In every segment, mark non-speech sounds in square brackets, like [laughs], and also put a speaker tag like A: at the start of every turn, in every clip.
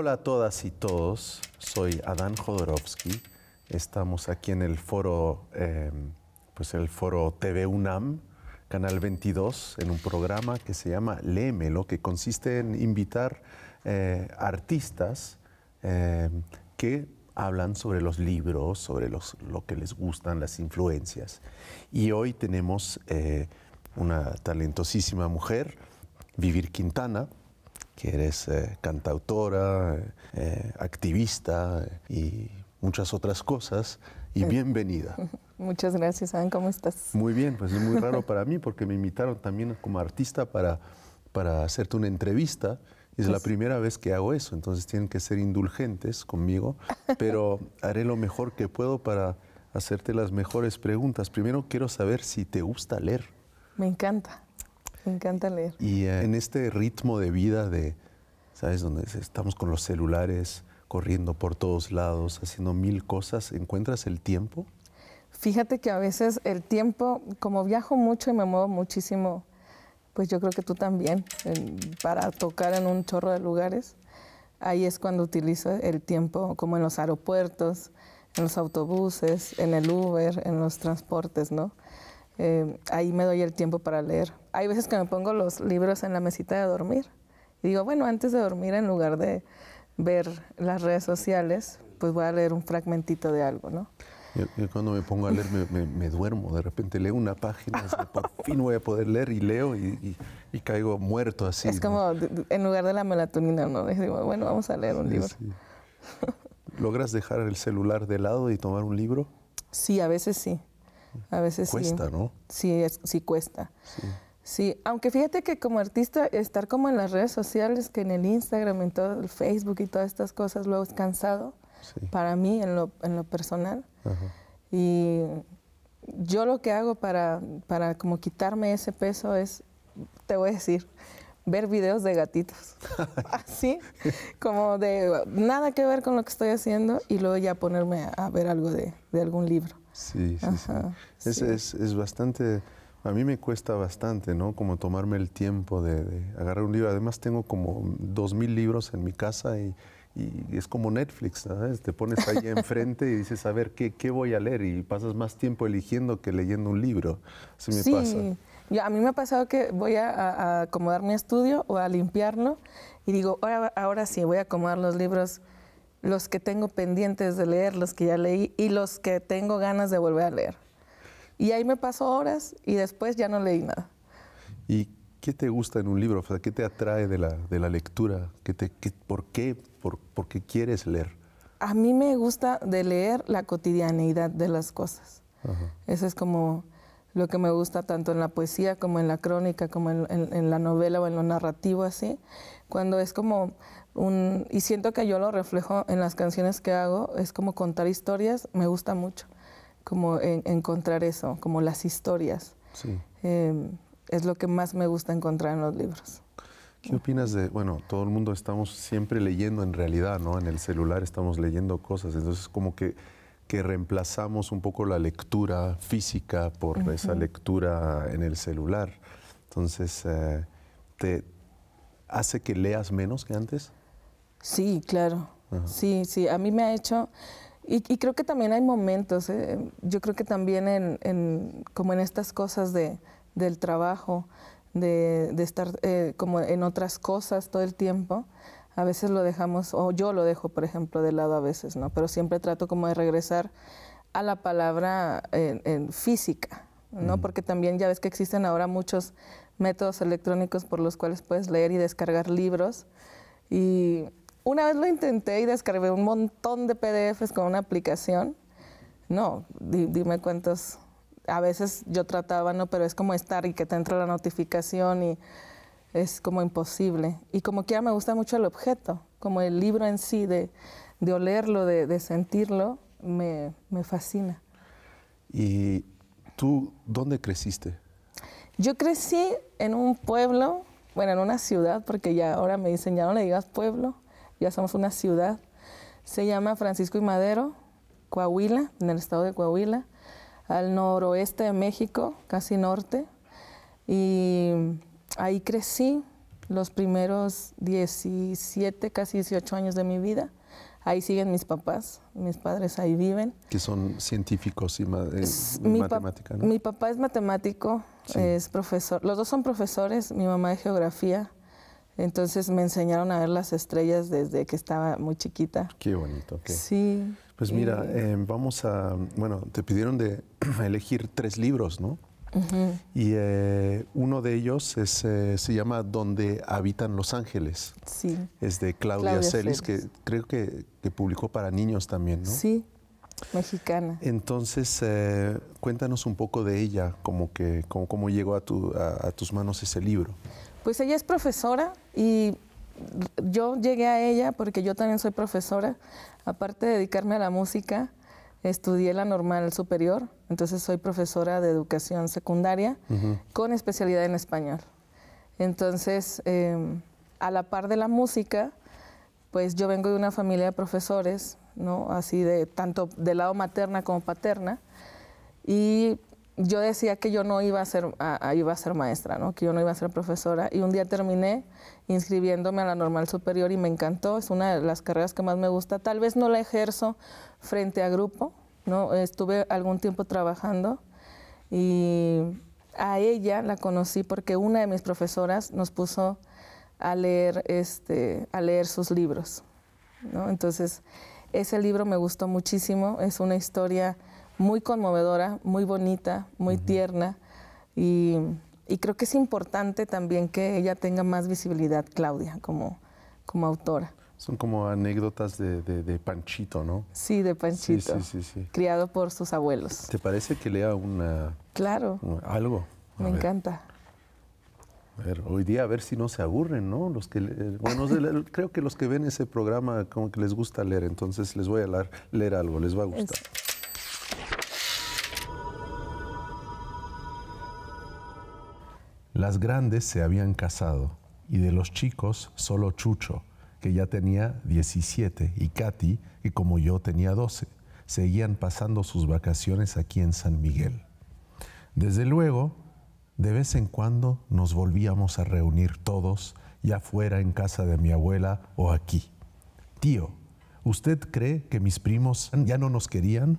A: Hola a todas y todos, soy Adán Jodorowsky. Estamos aquí en el foro, eh, pues el foro TV UNAM, Canal 22, en un programa que se llama lo que consiste en invitar eh, artistas em, que hablan sobre los libros, sobre los, lo que les gustan, las influencias. Y hoy tenemos eh, una talentosísima mujer, Vivir Quintana, que eres eh, cantautora, eh, eh, activista y muchas otras cosas. Y bienvenida. [laughs]
B: Muchas gracias, ¿Cómo estás?
A: Muy bien, pues es muy [laughs] raro para mí porque me invitaron también como artista para, para hacerte una entrevista. Es la pues primera vez que hago eso, entonces tienen que ser indulgentes conmigo, pero [laughs] haré lo mejor que puedo para hacerte las mejores preguntas. Primero quiero saber si te gusta leer.
B: Me encanta. Me encanta leer.
A: Y eh, en este ritmo de vida de, ¿sabes? Donde estamos con los celulares, corriendo por todos lados, haciendo mil cosas, ¿encuentras el tiempo?
B: Fíjate que a veces el tiempo, como viajo mucho y me muevo muchísimo, pues yo creo que tú también, para tocar en un chorro de lugares, ahí es cuando utilizo el tiempo, como en los aeropuertos, en los autobuses, en el Uber, en los transportes, ¿no? Eh, ahí me doy el tiempo para leer. Hay veces que me pongo los libros en la mesita de dormir. Y digo, bueno, antes de dormir, en lugar de ver las redes sociales, pues voy a leer un fragmentito de algo, ¿no?
A: Yo, cuando me pongo a leer me, me, duermo, de repente leo una página, así, por fin voy a poder leer y leo y, y, caigo muerto así. Es
B: como en lugar de la melatonina, ¿no? Digo, bueno, vamos a leer un libro.
A: [laughs] ¿Logras dejar el celular de lado y tomar un libro?
B: Sí, a veces sí. A veces cuesta, ¿no? Sí, sí cuesta. Sí. aunque fíjate que como artista estar como en las redes sociales, que en el Instagram, en todo el Facebook y todas estas cosas, luego es cansado para mí en lo, en lo personal. Y yo lo que hago para, para como quitarme ese peso es, te voy a decir, ver videos de gatitos. [laughs] Así, como de nada que ver con lo que estoy haciendo y luego ya ponerme a, ver algo de, algún libro. Sí, sí, sí.
A: Es, Es, es, bastante, a mí me cuesta bastante, ¿no? Como tomarme el tiempo de, agarrar un libro. Además tengo como dos mil libros en mi casa y, es como Netflix, ¿sabes? Te pones ahí [laughs] enfrente y dices, a ver, ¿qué, ¿qué, voy a leer? Y pasas más tiempo eligiendo que leyendo un libro. Así sí.
B: a mí me ha pasado que voy a, a, acomodar mi estudio o a limpiarlo y digo, ahora, ahora sí, voy a acomodar los libros los que tengo pendientes de leer, los que ya leí y los que tengo ganas de volver a leer. Y ahí me paso horas y después ya no leí nada.
A: ¿Y qué te gusta en un libro? O sea, ¿Qué te atrae de la, de la lectura? ¿Qué te, ¿Por qué? Por, por, qué quieres leer?
B: A mí me gusta de leer la cotidianeidad de las cosas. Eso es como lo que me gusta tanto en la poesía como en la crónica, como en, en la novela o en lo narrativo así, cuando es como y siento que yo lo reflejo en las canciones que hago, es como contar historias, me gusta mucho, como encontrar eso, como las historias. Sí. Em, es lo que más me gusta encontrar en los libros.
A: ¿Qué opinas de, bueno, todo el mundo estamos siempre leyendo en realidad, ¿no? En el celular estamos leyendo cosas, entonces como que, que reemplazamos un poco la lectura física por esa lectura en el celular. Entonces, eh, ¿te hace que leas menos que antes?
B: Sí, claro. Sí, sí, a mí me ha hecho... Y, creo que también hay momentos, eh, yo creo que también en, como en estas cosas de, del trabajo, de, de estar eh, como en otras cosas todo el tiempo, a veces lo dejamos, o yo lo dejo, por ejemplo, de lado a veces, ¿no? Pero siempre trato como de regresar a la palabra en, física, ¿no? Porque también ya ves que existen ahora muchos métodos electrónicos por los cuales puedes leer y descargar libros. Y una vez lo intenté y descargué un montón de PDFs con una aplicación. No, dime cuántos. A veces yo trataba, no, pero es como estar y que te entra la notificación y es como imposible. Y como que quiera me gusta mucho el objeto, como el libro en sí, de, olerlo, de, sentirlo, me, me, fascina.
A: ¿Y tú dónde creciste?
B: Yo crecí en un pueblo, bueno, en una ciudad, porque ya ahora me dicen, ya no le digas pueblo, ya somos una ciudad. Se llama Francisco y Madero, Coahuila, en el estado de Coahuila, al noroeste de México, casi norte. Y ahí crecí los primeros 17, casi 18 años de mi vida. Ahí siguen mis papás, mis padres ahí viven.
A: Que son científicos y ma eh, mi Mi
B: papá es matemático, es profesor. Los dos son profesores, mi mamá es geografía. Entonces me enseñaron a ver las estrellas desde que estaba muy chiquita.
A: Qué bonito. Sí. Pues mira, eh, eh, vamos a, bueno, te pidieron de [clears throat] elegir tres libros, ¿no? Y eh, uno de ellos es, se llama Donde habitan los ángeles. Sí. Es de Claudia, Celis, que creo que, publicó para niños también, ¿no? Sí,
B: mexicana.
A: Entonces, cuéntanos un poco de ella, como que, cómo llegó a, a, tus manos ese libro.
B: Pues ella es profesora y yo llegué a ella porque yo también soy profesora. Aparte de dedicarme a la música, estudié la normal superior, entonces soy profesora de educación secundaria con especialidad en español. Entonces, em, a la par de la música, pues yo vengo de una familia de profesores, ¿no? Así de tanto del lado materna como paterna. Y yo decía que yo no iba a ser, iba a ser maestra, que yo no iba a ser profesora. Y un día terminé inscribiéndome a la normal superior y me encantó. Es una de las carreras que más me gusta. Tal vez no la ejerzo frente a grupo. ¿no? Estuve algún tiempo trabajando y a ella la conocí porque una de mis profesoras nos puso a leer, este, a leer sus libros. Entonces, ese libro me gustó muchísimo. Es una historia muy conmovedora, muy bonita, muy tierna y, creo que es importante también que ella tenga más visibilidad, Claudia, como, como autora.
A: Son como anécdotas de, Panchito, ¿no?
B: Sí, de Panchito. Criado por sus abuelos.
A: ¿Te parece que lea una... Claro. algo? Me encanta. A ver, hoy día a ver si no se aburren, ¿no? Los que eh, bueno, [laughs] creo que los que ven ese programa como que les gusta leer, entonces les voy a leer, algo, les va a gustar. Las grandes se habían casado y de los chicos solo Chucho, que ya tenía 17, y Katy, que como yo tenía 12, seguían pasando sus vacaciones aquí en San Miguel. Desde luego, de vez en cuando nos volvíamos a reunir todos, ya fuera en casa de mi abuela o aquí. Tío, ¿usted cree que mis primos ya no nos querían?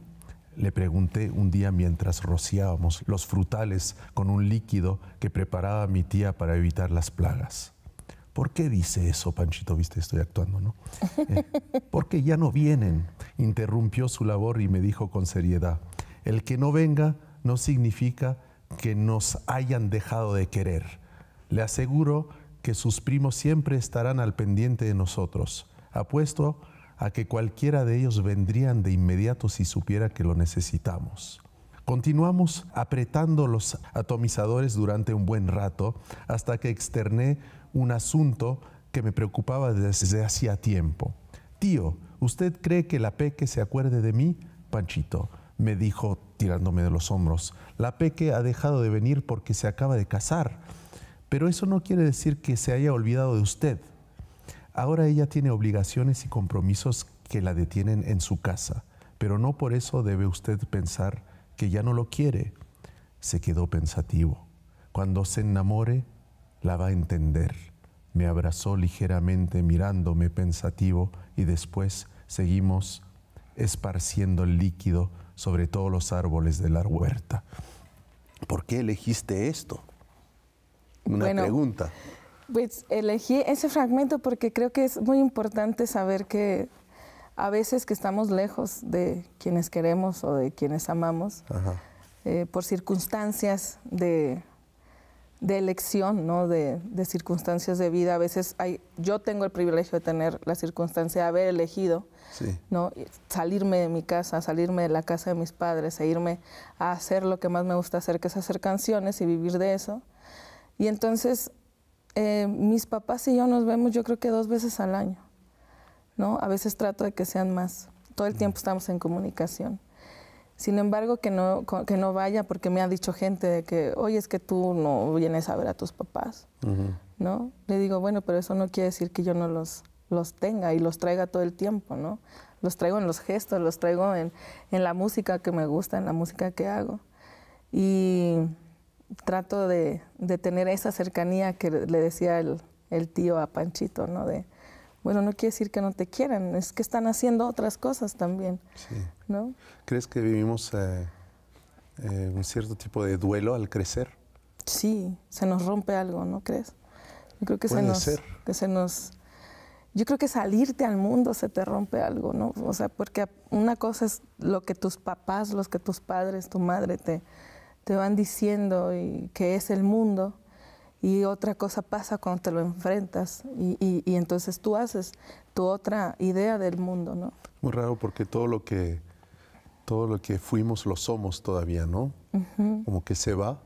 A: Le pregunté un día mientras rociábamos los frutales con un líquido que preparaba mi tía para evitar las plagas. ¿Por qué dice eso, Panchito? Viste, estoy actuando, ¿no? Eh, [laughs] porque ya no vienen. Interrumpió su labor y me dijo con seriedad, el que no venga no significa que nos hayan dejado de querer. Le aseguro que sus primos siempre estarán al pendiente de nosotros. Apuesto a que cualquiera de ellos vendrían de inmediato si supiera que lo necesitamos. Continuamos apretando los atomizadores durante un buen rato hasta que externé un asunto que me preocupaba desde hacía tiempo. Tío, ¿usted cree que la Peque se acuerde de mí? Panchito me dijo tirándome de los hombros. La Peque ha dejado de venir porque se acaba de casar, pero eso no quiere decir que se haya olvidado de usted. Ahora ella tiene obligaciones y compromisos que la detienen en su casa, pero no por eso debe usted pensar que ya no lo quiere. Se quedó pensativo. Cuando se enamore, la va a entender. Me abrazó ligeramente mirándome pensativo y después seguimos esparciendo el líquido sobre todos los árboles de la huerta. ¿Por qué elegiste esto? Una pregunta.
B: Pues elegí ese fragmento porque creo que es muy importante saber que a veces que estamos lejos de quienes queremos o de quienes amamos, eh, por circunstancias de, elección, ¿no? De, circunstancias de vida. A veces hay, yo tengo el privilegio de tener la circunstancia de haber elegido ¿no? salirme de mi casa, salirme de la casa de mis padres e irme a hacer lo que más me gusta hacer, que es hacer canciones y vivir de eso. Y entonces eh, mis papás y yo nos vemos yo creo que dos veces al año, ¿no? A veces trato de que sean más. Todo el tiempo estamos en comunicación. Sin embargo, que no, que no vaya porque me ha dicho gente de que, oye, es que tú no vienes a ver a tus papás, ¿no? Le digo, bueno, pero eso no quiere decir que yo no los, los tenga y los traiga todo el tiempo, ¿no? Los traigo en los gestos, los traigo en, en la música que me gusta, en la música que hago. Y trato de, tener esa cercanía que le decía el, tío a Panchito, ¿no? De, bueno, no quiere decir que no te quieran, es que están haciendo otras cosas también, ¿no?
A: ¿Crees que vivimos eh, eh, un cierto tipo de duelo al crecer?
B: Sí, se nos rompe algo, ¿no crees? Yo creo que Que se nos yo creo que salirte al mundo se te rompe algo, ¿no? O sea, porque una cosa es lo que tus papás, los que tus padres, tu madre te, te van diciendo y que es el mundo y otra cosa pasa cuando te lo enfrentas y, y, entonces tú haces tu otra idea del mundo, ¿no?
A: Muy raro porque todo lo que todo lo que fuimos lo somos todavía, ¿no? Como que se va,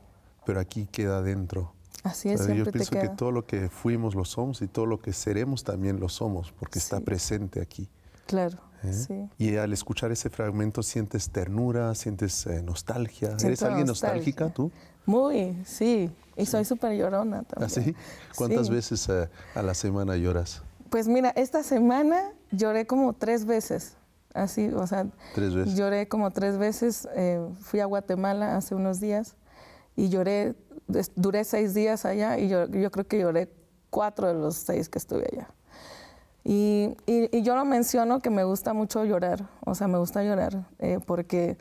A: pero aquí queda dentro.
B: Así es. Yo pienso te queda. que
A: todo lo que fuimos lo somos y todo lo que seremos también lo somos porque está presente aquí. Claro. ¿eh? Y al escuchar ese fragmento sientes ternura, sientes eh, nostalgia. ¿Eres alguien nostálgica tú?
B: Muy, sí. Y soy súper llorona también. así
A: ¿Ah, ¿Cuántas veces eh, a la semana lloras?
B: Pues mira, esta semana lloré como tres veces. Así, o sea, ¿Tres lloré como tres veces. fui a Guatemala hace unos días y lloré, duré seis días allá y yo, yo creo que lloré cuatro de los seis que estuve allá. Y, yo lo menciono que me gusta mucho llorar, o sea, me gusta llorar, eh, porque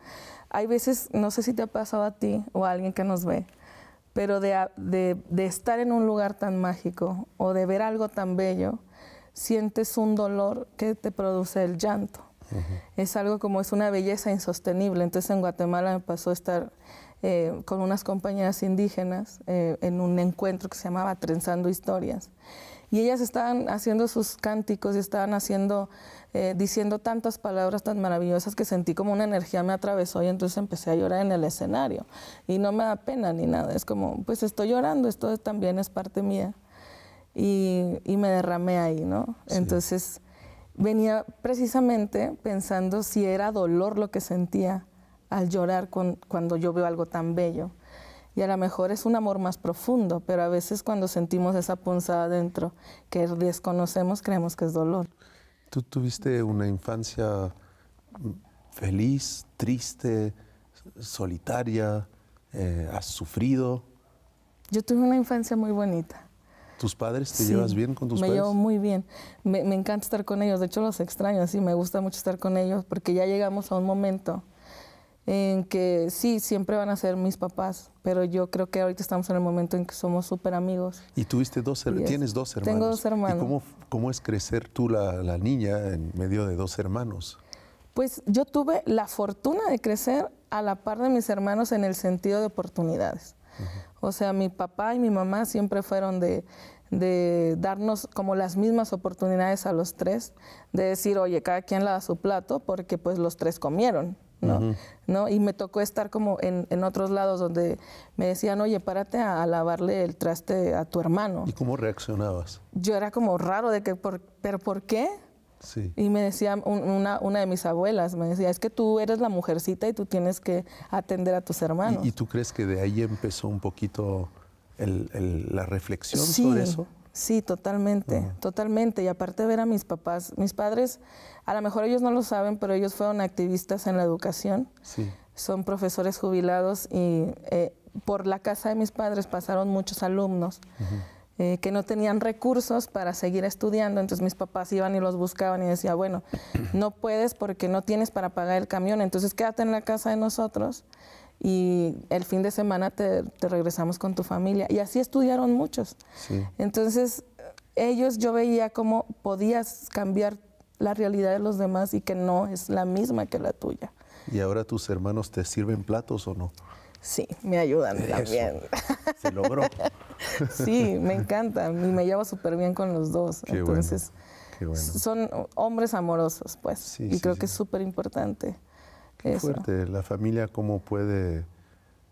B: hay veces, no sé si te ha pasado a ti o a alguien que nos ve, pero de, estar en un lugar tan mágico o de ver algo tan bello, sientes un dolor que te produce el llanto. Es algo como es una belleza insostenible. Entonces en Guatemala me pasó estar eh, con unas compañeras indígenas eh, en un encuentro que se llamaba Trenzando Historias. Y ellas estaban haciendo sus cánticos y estaban haciendo, eh, diciendo tantas palabras tan maravillosas que sentí como una energía me atravesó y entonces empecé a llorar en el escenario. Y no me da pena ni nada, es como, pues estoy llorando, esto también es parte mía. Y, me derramé ahí, ¿no? Entonces venía precisamente pensando si era dolor lo que sentía al llorar cuando yo veo algo tan bello y a lo mejor es un amor más profundo, pero a veces cuando sentimos esa punzada adentro que desconocemos creemos que es dolor.
A: ¿Tú tuviste una infancia mm, feliz, triste, solitaria? Eh, ¿Has sufrido?
B: Yo tuve una infancia muy bonita.
A: ¿Tus padres? ¿Te llevas bien con tus padres? Me llevo
B: muy bien. Me, me, encanta estar con ellos. De hecho, los extraño, sí. Me gusta mucho estar con ellos porque ya llegamos a un momento en que sí, siempre van a ser mis papás, pero yo creo que ahorita estamos en el momento en que somos súper amigos.
A: Y tuviste dos, tienes dos hermanos. Tengo dos hermanos. cómo, es crecer tú, la, niña, en medio de dos hermanos?
B: Pues yo tuve la fortuna de crecer a la par de mis hermanos en el sentido de oportunidades. O sea, mi papá y mi mamá siempre fueron de, darnos como las mismas oportunidades a los tres, de decir, oye, cada quien da su plato porque pues los tres comieron. ¿no? Y me tocó estar como en, otros lados donde me decían, oye, párate a, lavarle el traste a tu hermano.
A: ¿Y cómo reaccionabas?
B: Yo era como raro de que, por, ¿pero por qué? Sí. Y me decía una, de mis abuelas, me decía, es que tú eres la mujercita y tú tienes que atender a tus hermanos. ¿Y,
A: tú crees que de ahí empezó un poquito la reflexión sobre eso?
B: Sí, totalmente, totalmente. Y aparte de ver a mis papás, mis padres, a lo mejor ellos no lo saben, pero ellos fueron activistas en la educación. Sí. Son profesores jubilados y eh, por la casa de mis padres pasaron muchos alumnos eh, que no tenían recursos para seguir estudiando. Entonces mis papás iban y los buscaban y decía, bueno, no puedes porque no tienes para pagar el camión, entonces quédate en la casa de nosotros y el fin de semana te, regresamos con tu familia. Y así estudiaron muchos. Entonces, ellos yo veía cómo podías cambiar la realidad de los demás y que no es la misma que la tuya.
A: ¿Y ahora tus hermanos te sirven platos o no?
B: Sí, me ayudan también.
A: [laughs] Se logró. [laughs] sí, me
B: encanta y me llevo súper bien con los dos. Entonces, son hombres amorosos, pues. y creo que es súper importante. Fuerte,
A: la familia cómo puede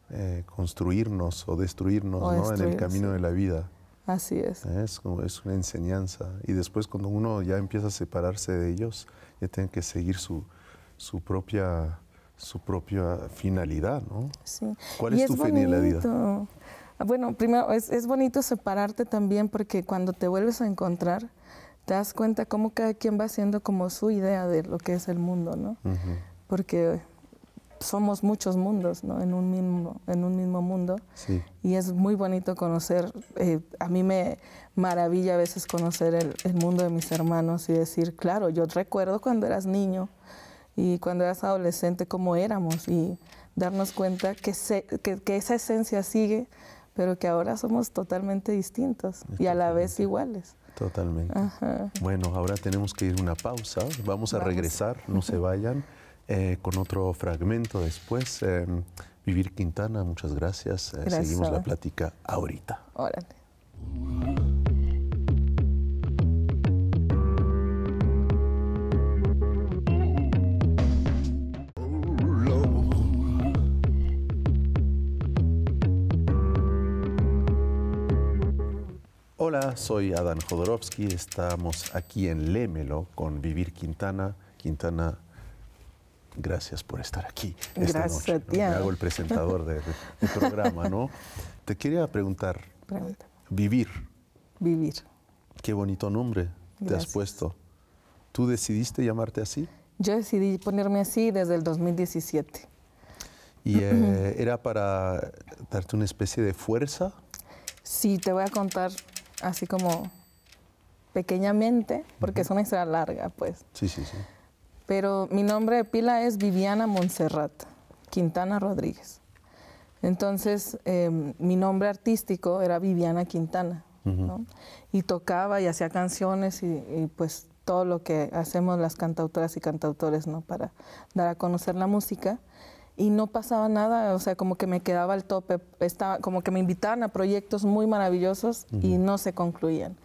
A: eh, construirnos o destruirnos, en el camino de la vida. Así es. Es, una enseñanza. Y después cuando uno ya empieza a separarse de ellos, ya tiene que seguir su, propia su propia finalidad, ¿no? ¿Cuál es, tu finalidad?
B: Ah, bueno, primero, es, bonito separarte también porque cuando te vuelves a encontrar, te das cuenta cómo cada quien va haciendo como su idea de lo que es el mundo, ¿no? porque somos muchos mundos ¿no? en, un mismo, en un mismo mundo y es muy bonito conocer, eh, a mí me maravilla a veces conocer el, mundo de mis hermanos y decir, claro, yo recuerdo cuando eras niño y cuando eras adolescente cómo éramos y darnos cuenta que, esa esencia sigue, pero que ahora somos totalmente distintos y a la vez iguales.
A: Totalmente. Bueno, ahora tenemos que ir a una pausa, vamos a regresar, no se vayan. [laughs] Eh, con otro fragmento después. Eh, Vivir Quintana, muchas eh, gracias. Seguimos la plática ahorita. Hola, soy Adán Jodorowsky. Estamos aquí en Lémelo con Vivir Quintana. Quintana gracias por estar aquí. Esta gracias noche, a ti. hago el presentador del de, programa, ¿no? [laughs] Te quería preguntar. Vivir. Vivir. Qué bonito nombre te has puesto. ¿Tú decidiste llamarte así?
B: Yo decidí ponerme así desde el 2017.
A: ¿Y eh, era para darte una especie de fuerza?
B: Sí, te voy a contar así como pequeñamente, porque es una historia larga, pues. Sí, sí, sí. Pero mi nombre de pila es Viviana Montserrat Quintana Rodríguez. Entonces, em, mi nombre artístico era Viviana Quintana. Y tocaba y hacía canciones y, pues todo lo que hacemos las cantautoras y cantautores, Para dar a conocer la música. Y no pasaba nada, o sea, como que me quedaba al tope, estaba, como que me invitaban a proyectos muy maravillosos y no se concluían.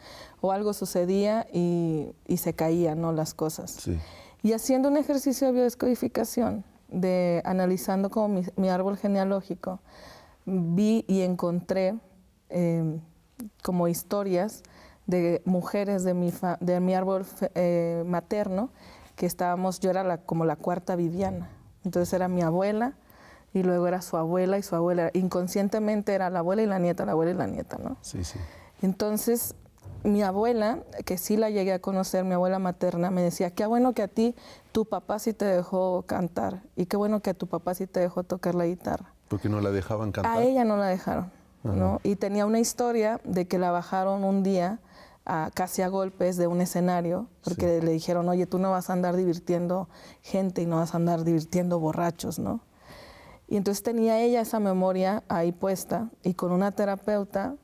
B: O algo sucedía y, se caían, ¿no? Las cosas. Sí. Y haciendo un ejercicio de biodescodificación, de analizando como mi, árbol genealógico, vi y encontré em, como historias de mujeres de mi, mi árbol eh, materno, que estábamos, yo era como la cuarta Viviana, entonces era mi abuela y luego era su abuela y su abuela, inconscientemente era la abuela y la nieta, la abuela y la nieta, ¿no? Sí, sí. Entonces mi abuela, que sí la llegué a conocer, mi abuela materna, me decía, qué bueno que a ti tu papá sí te dejó cantar y qué bueno que a tu papá sí te dejó tocar la guitarra.
A: Porque no la dejaban cantar. A
B: ella no la dejaron, ¿no? Y tenía una historia de que la bajaron un día casi a golpes de un escenario, porque le dijeron, oye, tú no vas a andar divirtiendo gente y no vas a andar divirtiendo borrachos, ¿no? Y entonces tenía ella esa memoria ahí puesta y con una terapeuta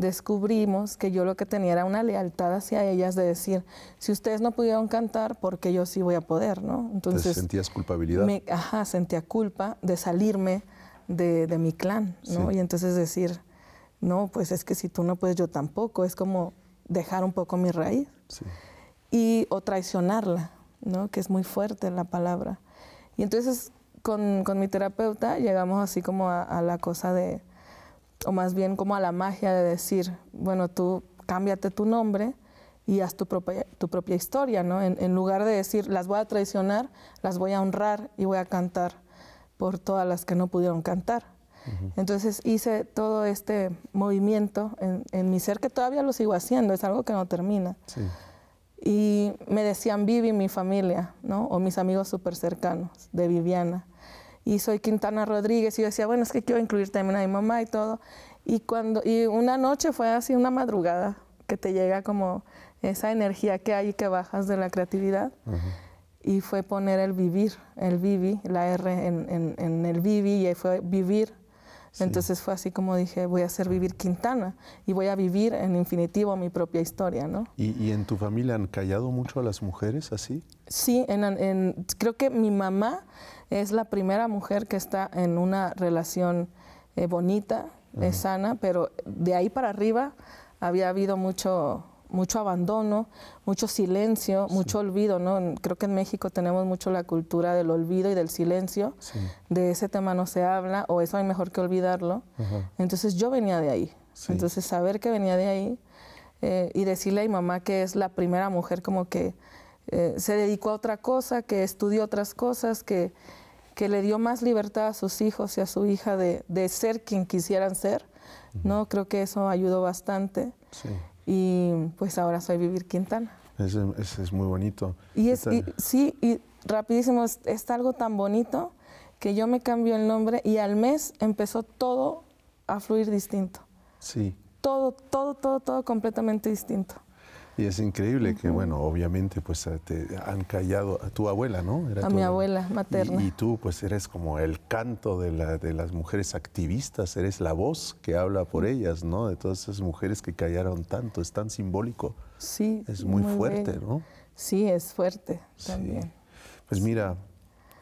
B: descubrimos que yo lo que tenía era una lealtad hacia ellas de decir, si ustedes no pudieron cantar, porque yo sí voy a poder, ¿no? Entonces... ¿Sentías culpabilidad? ajá, sentía culpa de salirme de, de mi clan, ¿no? Y entonces decir, no, pues es que si tú no puedes, yo tampoco. Es como dejar un poco mi raíz. Sí. Y, o traicionarla, ¿no? Que es muy fuerte la palabra. Y entonces con, con mi terapeuta llegamos así como a la cosa de o más bien como a la magia de decir, bueno, tú cámbiate tu nombre y haz tu propia, tu propia historia, ¿no? En, lugar de decir, las voy a traicionar, las voy a honrar y voy a cantar por todas las que no pudieron cantar. Entonces hice todo este movimiento en, mi ser, que todavía lo sigo haciendo, es algo que no termina. Y me decían Vivi mi familia, ¿no? O mis amigos súper cercanos de Viviana y soy Quintana Rodríguez. Y yo decía, bueno, es que quiero incluir también a mi mamá y todo. Y, cuando, y una noche fue así, una madrugada, que te llega como esa energía que hay que bajas de la creatividad. Y fue poner el vivir, el vivi, la R en, el vivi, y fue vivir entonces fue así como dije, voy a hacer vivir Quintana y voy a vivir en infinitivo mi propia historia, ¿no?
A: ¿Y, y en tu familia han callado mucho a las mujeres así?
B: Sí, creo que mi mamá es la primera mujer que está en una relación eh, bonita, sana, pero de ahí para arriba había habido mucho mucho abandono, mucho silencio, mucho olvido, ¿no? Creo que en México tenemos mucho la cultura del olvido y del silencio. De ese tema no se habla o eso hay mejor que olvidarlo. Entonces yo venía de ahí. Entonces saber que venía de ahí eh, y decirle a mi mamá que es la primera mujer como que eh, se dedicó a otra cosa, que estudió otras cosas, que, le dio más libertad a sus hijos y a su hija de, de ser quien quisieran ser, ¿no? Creo que eso ayudó bastante. Y pues ahora soy Vivir Quintana.
A: Ese es, muy bonito. Y es,
B: sí, y rapidísimo, es, algo tan bonito que yo me cambio el nombre y al mes empezó todo a fluir distinto. Sí. Todo, todo, todo, todo completamente distinto.
A: Y es increíble que, bueno, obviamente, pues eh, te han callado a tu abuela, ¿no? a mi abuela materna. Y, tú, pues, eres como el canto de, las mujeres activistas, eres la voz que habla por ellas, ¿no? De todas esas mujeres que callaron tanto, es tan simbólico.
B: Sí. Es muy, fuerte, ¿no? Sí, es fuerte también.
A: Pues mira,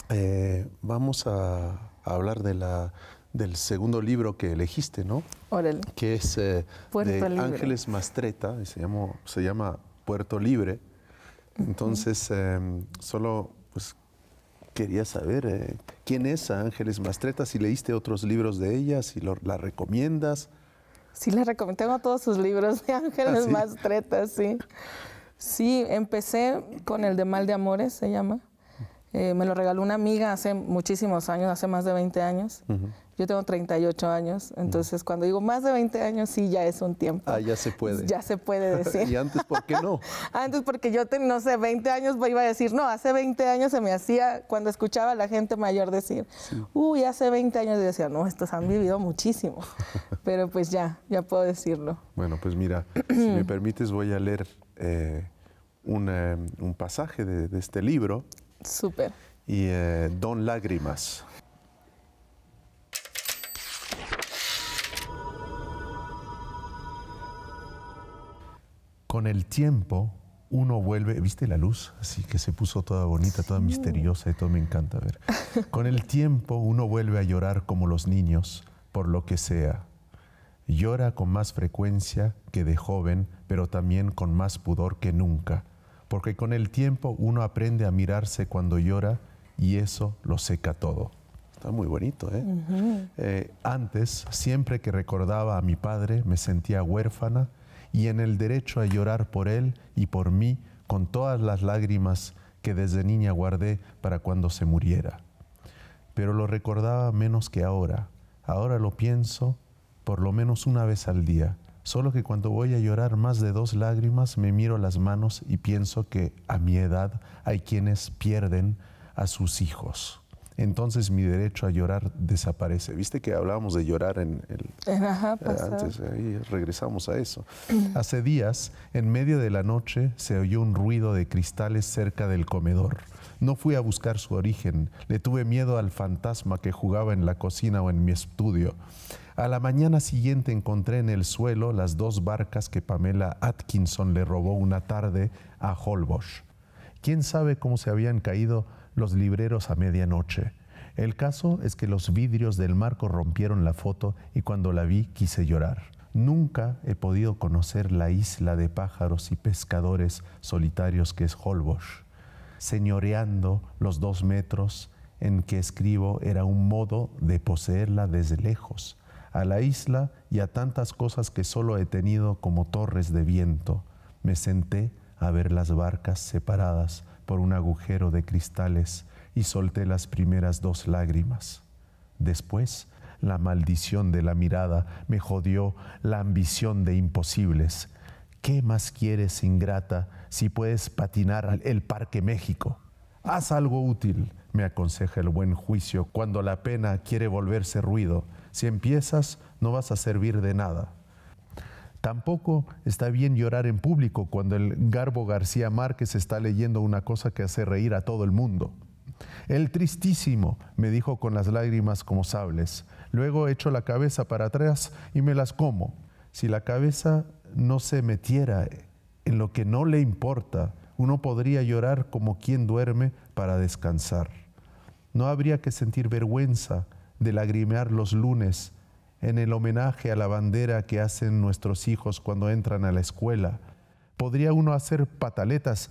A: eh, vamos a hablar de la del segundo libro que elegiste, ¿no? Que es eh, Ángeles Mastreta, se, se llama Puerto Libre. Entonces, em, solo pues, quería saber eh, quién es Ángeles Mastreta, si leíste otros libros de ella, si la recomiendas.
B: Sí, la recomiendo. Tengo todos sus libros de Ángeles [laughs] ¿Ah, sí? Mastreta, sí. Sí, empecé con el de Mal de Amores, se llama. Eh, me lo regaló una amiga hace muchísimos años, hace más de 20 años. Yo tengo 38 años, entonces cuando digo más de 20 años, sí, ya es un tiempo.
A: Ah, ya se puede. Ya
B: se puede decir. [laughs] ¿Y antes por qué no? [laughs] antes porque yo, tenía, no sé, 20 años pues, iba a decir, no, hace 20 años se me hacía, cuando escuchaba a la gente mayor decir, uy, hace 20 años, yo decía, no, estos han vivido muchísimo. [laughs] Pero pues ya, ya puedo decirlo.
A: Bueno, pues mira, [clears throat] si me permites voy a leer eh, un, pasaje de, este libro. Súper. Y eh, Don Lágrimas. con el tiempo uno vuelve, ¿viste la luz? Así que se puso toda bonita, toda misteriosa y todo me encanta ver. [laughs] Con el tiempo uno vuelve a llorar como los niños, por lo que sea. Llora con más frecuencia que de joven, pero también con más pudor que nunca, porque con el tiempo uno aprende a mirarse cuando llora y eso lo seca todo. Está muy bonito, eh, eh antes, siempre que recordaba a mi padre, me sentía huérfana y en el derecho a llorar por él y por mí con todas las lágrimas que desde niña guardé para cuando se muriera. Pero lo recordaba menos que ahora. Ahora lo pienso por lo menos una vez al día, solo que cuando voy a llorar más de dos lágrimas me miro las manos y pienso que a mi edad hay quienes pierden a sus hijos entonces mi derecho a llorar desaparece. Viste que hablábamos de llorar en el...
B: Ajá, eh, antes,
A: ahí regresamos a eso. [clears throat] Hace días, en medio de la noche, se oyó un ruido de cristales cerca del comedor. No fui a buscar su origen, le tuve miedo al fantasma que jugaba en la cocina o en mi estudio. A la mañana siguiente encontré en el suelo las dos barcas que Pamela Atkinson le robó una tarde a Holbosch. ¿Quién sabe cómo se habían caído los libreros a medianoche. El caso es que los vidrios del marco rompieron la foto y cuando la vi quise llorar. Nunca he podido conocer la isla de pájaros y pescadores solitarios que es Holbosch. Señoreando los dos metros en que escribo era un modo de poseerla desde lejos, a la isla y a tantas cosas que solo he tenido como torres de viento. Me senté a ver las barcas separadas por un agujero de cristales y solté las primeras dos lágrimas. Después, la maldición de la mirada me jodió la ambición de imposibles. ¿Qué más quieres, ingrata, si puedes patinar el Parque México? Haz algo útil, me aconseja el buen juicio, cuando la pena quiere volverse ruido. Si empiezas, no vas a servir de nada. Tampoco está bien llorar en público cuando el Garbo García Márquez está leyendo una cosa que hace reír a todo el mundo. El tristísimo, me dijo con las lágrimas como sables. Luego echo la cabeza para atrás y me las como. Si la cabeza no se metiera en lo que no le importa, uno podría llorar como quien duerme para descansar. No habría que sentir vergüenza de lagrimear los lunes en el homenaje a la bandera que hacen nuestros hijos cuando entran a la escuela. Podría uno hacer pataletas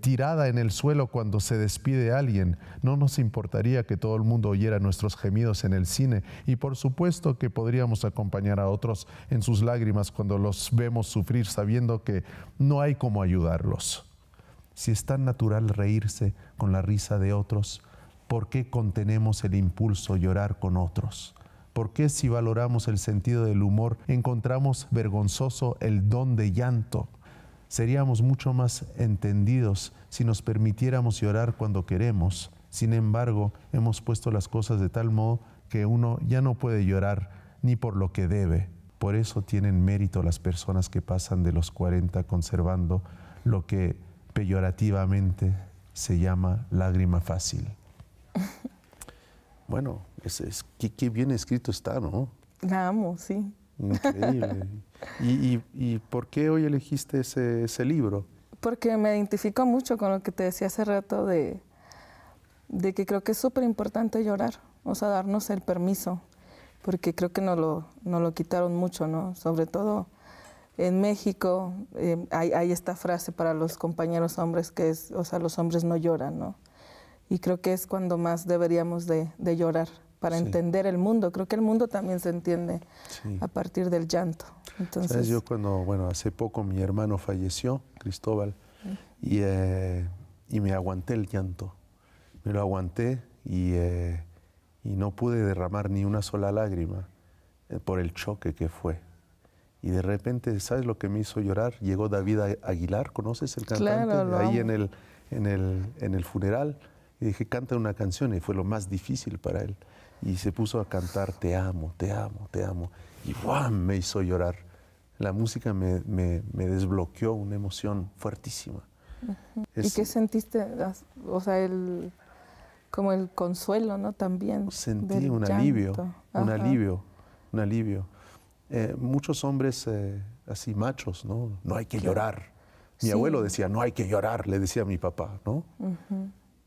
A: tirada en el suelo cuando se despide alguien. No nos importaría que todo el mundo oyera nuestros gemidos en el cine y por supuesto que podríamos acompañar a otros en sus lágrimas cuando los vemos sufrir sabiendo que no hay cómo ayudarlos. Si es tan natural reírse con la risa de otros, ¿por qué contenemos el impulso llorar con otros? qué si valoramos el sentido del humor, encontramos vergonzoso el don de llanto? Seríamos mucho más entendidos si nos permitiéramos llorar cuando queremos. Sin embargo, hemos puesto las cosas de tal modo que uno ya no puede llorar ni por lo que debe. Por eso tienen mérito las personas que pasan de los 40 conservando lo que peyorativamente se llama lágrima fácil bueno, es, es qué, bien escrito está, ¿no?
B: La amo, sí.
A: Increíble. [laughs] ¿Y, por qué hoy elegiste ese, libro?
B: Porque me identifico mucho con lo que te decía hace rato de, que creo que es súper importante llorar, o sea, darnos el permiso, porque creo que nos lo, lo quitaron mucho, ¿no? Sobre todo en México eh, hay, hay, esta frase para los compañeros hombres que es, o sea, los hombres no lloran, ¿no? y creo que es cuando más deberíamos de, llorar para entender el mundo. Creo que el mundo también se entiende a partir del llanto. Entonces, Yo
A: cuando, bueno, hace poco mi hermano falleció, Cristóbal, y, eh, y, me aguanté el llanto. Me lo aguanté y, eh, y no pude derramar ni una sola lágrima eh, por el choque que fue. Y de repente, ¿sabes lo que me hizo llorar? Llegó David Aguilar, ¿conoces el cantante? Claro, Ahí en el, en el, en el funeral. Y dije, canta una canción, y fue lo más difícil para él. Y se puso a cantar, te amo, te amo, te amo. Y ¡buam!, me hizo llorar. La música me, me, desbloqueó una emoción fuertísima. ¿Y qué
B: sentiste? O sea, el, como el consuelo, ¿no? También. Sentí un alivio, un alivio,
A: un eh, alivio, muchos hombres eh, así machos, ¿no? No hay que llorar. Mi abuelo decía, no hay que llorar, le decía a mi papá, ¿no?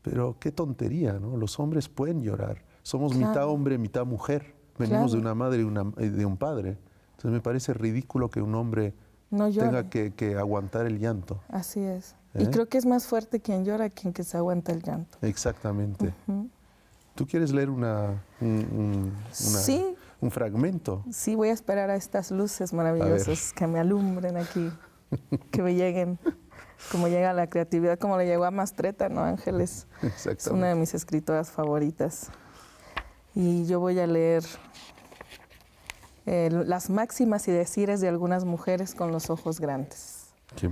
A: Pero qué tontería, ¿no? Los hombres pueden llorar. Somos mitad hombre, mitad mujer. Venimos de una madre y eh, de un padre. Entonces me parece ridículo que un hombre tenga que, aguantar el llanto.
B: Así es. Y ¿Eh? creo que es más fuerte quien llora que quien que se aguanta el llanto.
A: Exactamente. ¿Tú quieres leer una, un, un fragmento?
B: Sí, voy a esperar a estas luces maravillosas que me alumbren aquí, que me lleguen. [laughs] como llega la creatividad, como le llegó a Mastreta, ¿no, Ángeles?
A: [laughs] Es una
B: de mis escritoras favoritas. Y yo voy a leer eh, las máximas y decires de algunas mujeres con los ojos grandes.
A: Qué,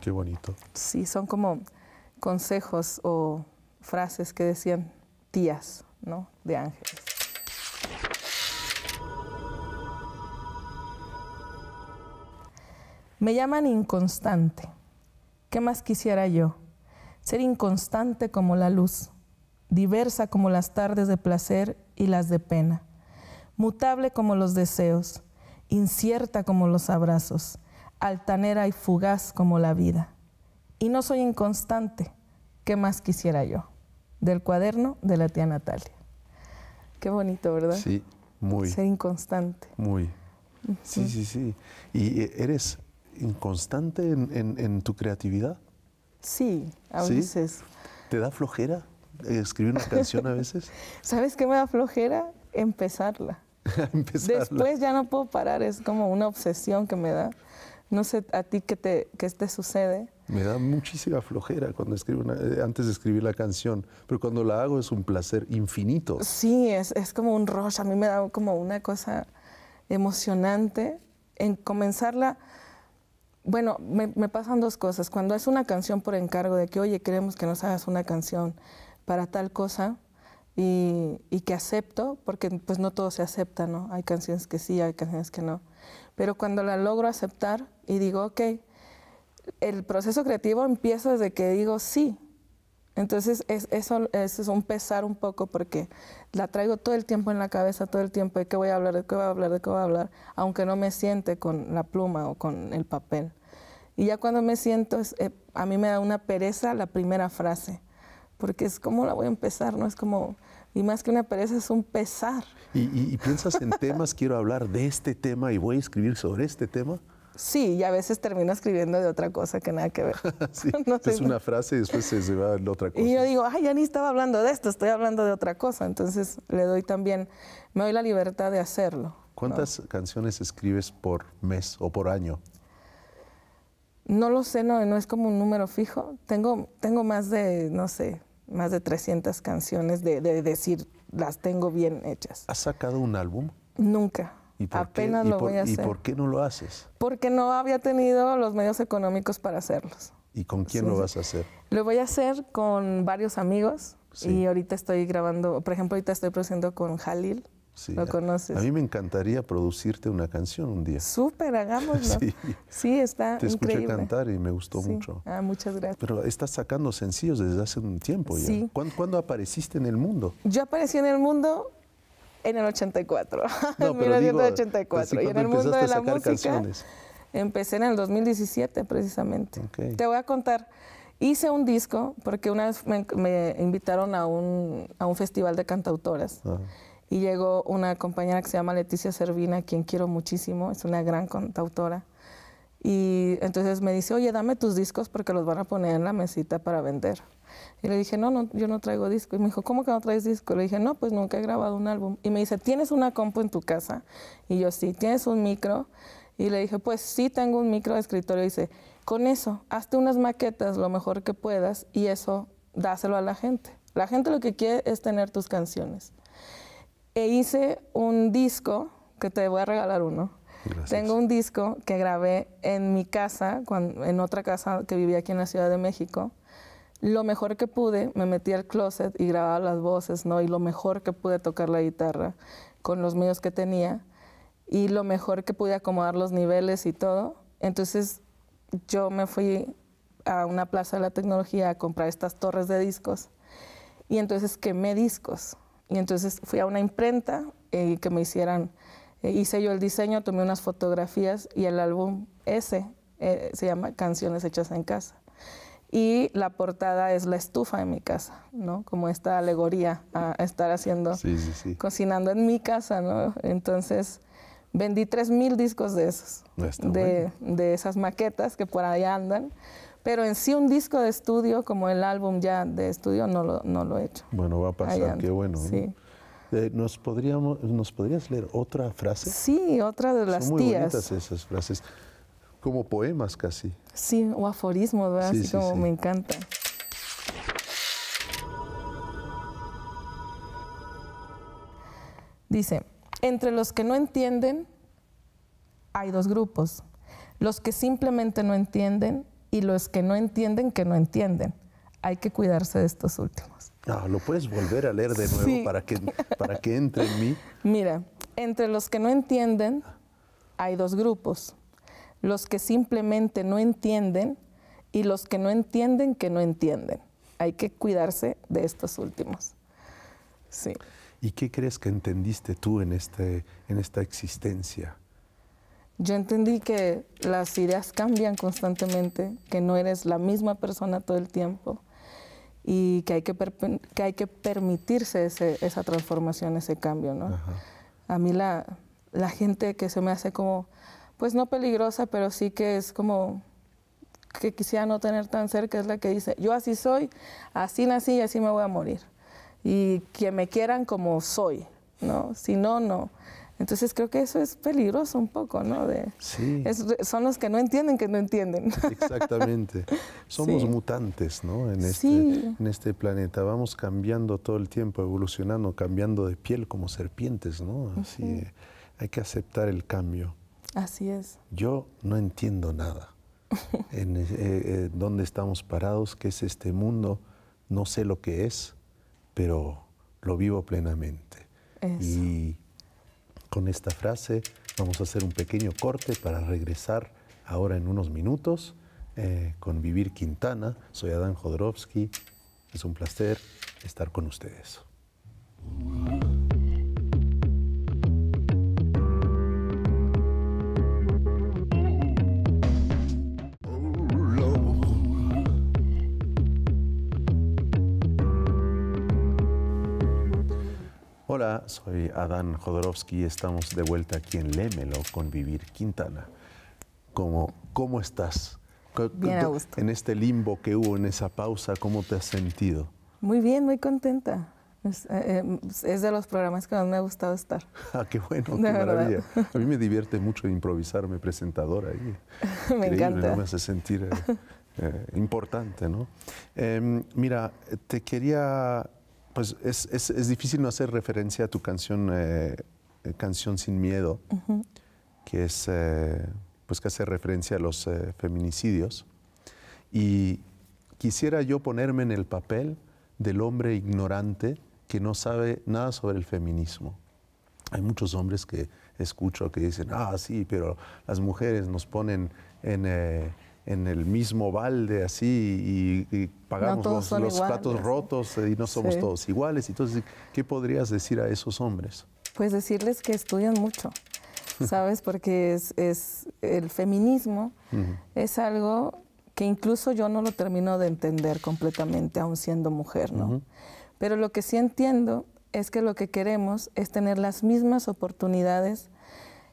A: qué bonito.
B: Sí, son como consejos o frases que decían tías, ¿no? De ángeles. Me llaman inconstante ¿Qué más quisiera yo? Ser inconstante como la luz, diversa como las tardes de placer y las de pena, mutable como los deseos, incierta como los abrazos, altanera y fugaz como la vida. Y no soy inconstante, ¿qué más quisiera yo? Del cuaderno de la tía Natalia. Qué bonito, ¿verdad?
A: Sí, muy. Ser
B: inconstante. Muy. Sí, sí,
A: sí. Y eh, eres inconstante en, en, en tu creatividad?
B: Sí, a veces.
A: ¿Te da flojera escribir una canción a veces? [laughs]
B: ¿Sabes qué me da flojera? [laughs] Empezarla. Después ya no puedo parar, es como una obsesión que me da. No sé a ti qué te, qué te sucede.
A: Me da muchísima flojera cuando escribo eh, antes de escribir la canción, pero cuando la hago es un placer infinito.
B: Sí, es, es como un rush, a mí me da como una cosa emocionante en comenzarla bueno, me, pasan dos cosas. Cuando es una canción por encargo de que, oye, queremos que nos hagas una canción para tal cosa y, que acepto, porque pues no todo se acepta, ¿no? Hay canciones que sí, hay canciones que no. Pero cuando la logro aceptar y digo, ok, el proceso creativo empieza desde que digo sí, entonces, es, eso, es un pesar un poco porque la traigo todo el tiempo en la cabeza, todo el tiempo, de qué voy a hablar, de qué voy a hablar, de qué voy a hablar, aunque no me siente con la pluma o con el papel. Y ya cuando me siento, eh, a mí me da una pereza la primera frase, porque es como la voy a empezar, ¿no? Es como, y más que una pereza es un pesar.
A: y piensas en temas, quiero hablar de este tema y voy a escribir sobre este tema?
B: Sí, y a veces termino escribiendo de otra cosa que nada que ver.
A: [laughs] [laughs] es una frase y después se va a otra cosa.
B: Y yo digo, ay, ya ni estaba hablando de esto, estoy hablando de otra cosa. Entonces le doy también, me doy la libertad de hacerlo.
A: ¿Cuántas canciones escribes por mes o por año?
B: No lo sé, no, no es como un número fijo. Tengo, tengo más de, no sé, más de 300 canciones de decir, las tengo bien hechas. ¿Has sacado un álbum? Nunca.
A: Apenas lo voy a hacer. ¿Y por qué no lo haces?
B: Porque no había tenido los medios económicos para hacerlos.
A: ¿Y con quién lo vas a hacer?
B: Lo voy a hacer con varios amigos. Y ahorita estoy grabando, por ejemplo, ahorita estoy produciendo con Jalil.
A: lo conoces. A mí me encantaría producirte una canción un día. Súper,
B: hagámoslo. [laughs] sí. sí. está Te escuché cantar
A: y me gustó mucho.
B: Ah, muchas gracias.
A: Pero estás sacando sencillos desde hace un tiempo ya. Sí. ¿Cuándo, ¿Cuándo, apareciste en el mundo?
B: Yo aparecí en el mundo en el 84, [laughs] no, en 1984. y en el mundo de la música empecé en el 2017 precisamente. Te voy a contar. Hice un disco porque una vez me, invitaron a un, festival de cantautoras. Ah. Y llegó una compañera que se llama Leticia Servina, quien quiero muchísimo, es una gran cantautora. Y entonces me dice, oye, dame tus discos porque los van a poner en la mesita para vender. Y le dije, no, yo no traigo disco. Y me dijo, ¿cómo que no traes disco? Le dije, no, pues nunca he grabado un álbum. Y me dice, ¿tienes una compu en tu casa? Y yo, sí, ¿tienes un micro? Y le dije, pues sí tengo un micro de escritorio. Y dice, con eso, hazte unas maquetas lo mejor que puedas y eso dáselo a la gente. La gente lo que quiere es tener tus canciones. E hice un disco, que te voy a regalar uno. Tengo un disco que grabé en mi casa, en otra casa que vivía aquí en la Ciudad de México lo mejor que pude, me metí al closet y grababa las voces, ¿no? Y lo mejor que pude tocar la guitarra con los medios que tenía y lo mejor que pude acomodar los niveles y todo. Entonces yo me fui a una plaza de la tecnología a comprar estas torres de discos y entonces quemé discos. Y entonces fui a una imprenta y eh, que me hicieran, eh, hice yo el diseño, tomé unas fotografías y el álbum ese eh, se llama Canciones Hechas en Casa y la portada es la estufa en mi casa, ¿no? Como esta alegoría a estar haciendo, cocinando en mi casa, ¿no? Entonces vendí 3.000 discos de esos, ah, de, de, esas maquetas que por allá andan. Pero en sí un disco de estudio, como el álbum ya de estudio, no lo, no lo he hecho.
A: Bueno, va a pasar, qué bueno. Sí. Eh, ¿nos, podríamos, ¿Nos podrías leer otra frase? Sí,
B: otra de las Son muy tías. Bonitas
A: esas frases, como poemas casi.
B: Sí, o aforismo, como me encanta. Dice, entre los que no entienden hay dos grupos, los que simplemente no entienden y los que no entienden que no entienden. Hay que cuidarse de estos últimos.
A: Ah, ¿Lo puedes volver a leer de nuevo para, que, para que entre en mí?
B: [laughs] Mira, entre los que no entienden hay dos grupos, los que simplemente no entienden y los que no entienden que no entienden. Hay que cuidarse de estos
A: últimos. Sí. ¿Y qué crees que entendiste tú en, este, en esta existencia?
B: Yo entendí que las ideas cambian constantemente, que no eres la misma persona todo el tiempo y que hay que, que, hay que permitirse esa transformación, ese cambio. ¿no? A mí la, la gente que se me hace como pues no peligrosa, pero sí que es como que quisiera no tener tan cerca, es la que dice, yo así soy, así nací y así me voy a morir. Y que me quieran como soy, ¿no? Si no, no. Entonces creo que eso es peligroso un poco, ¿no? De, son los que no entienden que no entienden.
A: Exactamente. [laughs] Somos mutantes, ¿no? En este, en este planeta. Vamos cambiando todo el tiempo, evolucionando, cambiando de piel como serpientes, ¿no? Así hay que aceptar el cambio.
B: Así es.
A: Yo no entiendo nada. [laughs] en, eh, eh, dónde estamos parados, qué es este mundo, no sé lo que es, pero lo vivo plenamente. Y con esta frase vamos a hacer un pequeño corte para regresar ahora en unos minutos eh, con Vivir Quintana. Soy Adán Jodorowsky. Es un placer estar con ustedes. Hola, soy Adán Jodorowsky y estamos de vuelta aquí en Lémelo con Vivir Quintana. ¿Cómo, cómo estás? Bien a gusto. En este limbo que hubo, en esa pausa, ¿cómo te has sentido?
B: Muy bien, muy contenta. Es, eh, eh, de los programas que más me ha gustado estar.
A: [laughs] Ah, qué bueno, qué maravilla. A mí me [laughs] divierte mucho improvisarme presentadora. ahí. [laughs] me encanta. Me hace sentir eh, importante, ¿no? Em, mira, te quería pues es, difícil no hacer referencia a tu canción, eh, eh, Canción sin Miedo, que es, eh, pues que hace referencia a los feminicidios. Y quisiera yo ponerme en el papel del hombre ignorante que no sabe nada sobre el feminismo. Hay muchos hombres que escucho que dicen, ah, sí, pero las mujeres nos ponen en, en el mismo balde así y, pagamos los, platos rotos eh, y no somos todos iguales. Entonces, ¿qué podrías decir a esos hombres?
B: Pues decirles que estudian mucho, [laughs] ¿sabes? Porque es, el feminismo es algo que incluso yo no lo termino de entender completamente, aún siendo mujer, ¿no? Pero lo que sí entiendo es que lo que queremos es tener las mismas oportunidades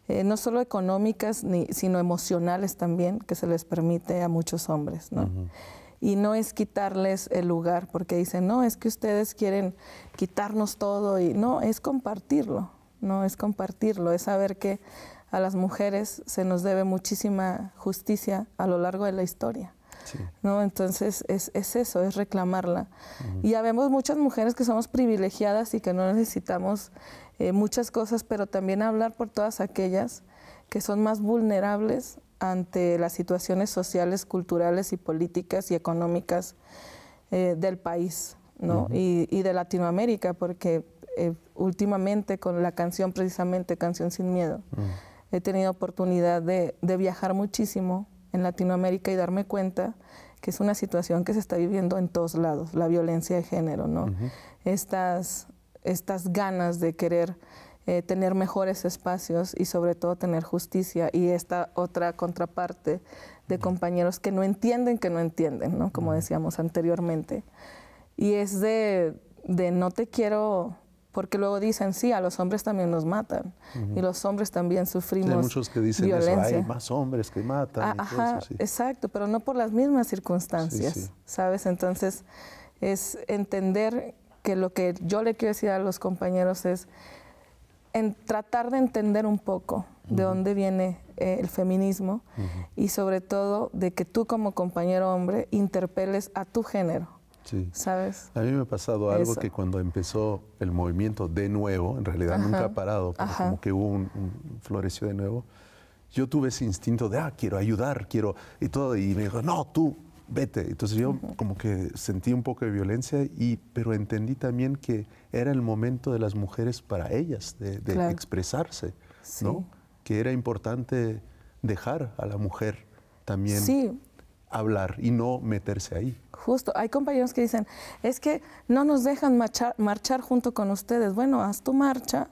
B: eh, no solo económicas, sino emocionales también, que se les permite a muchos hombres, ¿no? Y no es quitarles el lugar, porque dicen, no, es que ustedes quieren quitarnos todo, y no, es compartirlo, no, es compartirlo, es saber que a las mujeres se nos debe muchísima justicia a lo largo de la historia. ¿no? Entonces es, eso, es reclamarla. Y ya vemos muchas mujeres que somos privilegiadas y que no necesitamos eh, muchas cosas, pero también hablar por todas aquellas que son más vulnerables ante las situaciones sociales, culturales y políticas y económicas eh, del país y, de Latinoamérica, porque eh, últimamente con la canción precisamente Canción sin Miedo, mm. he tenido oportunidad de, viajar muchísimo en Latinoamérica y darme cuenta que es una situación que se está viviendo en todos lados, la violencia de género, ¿no? Estas estas ganas de querer eh, tener mejores espacios y sobre todo tener justicia y esta otra contraparte de compañeros que no entienden, que no entienden, como decíamos anteriormente. Y es de, no te quiero porque luego dicen, sí, a los hombres también nos matan y los hombres también sufrimos Hay muchos que dicen Eso, hay
A: más hombres que matan. Ah,
B: exacto, pero no por las mismas circunstancias, ¿sabes? Entonces es entender que lo que yo le quiero decir a los compañeros es en tratar de entender un poco de dónde viene eh, el feminismo y sobre todo de que tú como compañero hombre interpeles a tu género. ¿Sabes?
A: A mí me ha pasado algo que cuando empezó el movimiento de nuevo, en realidad nunca ha parado, como que hubo un, floreció de nuevo, yo tuve ese instinto de, ah, quiero ayudar, quiero, y todo, y me dijo, no, tú, vete. Entonces yo como que sentí un poco de violencia, y, pero entendí también que era el momento de las mujeres para ellas, de, expresarse, ¿no? Que era importante dejar a la mujer también hablar y no meterse ahí.
B: Justo, hay compañeros que dicen, es que no nos dejan marchar junto con ustedes. Bueno, haz tu marcha,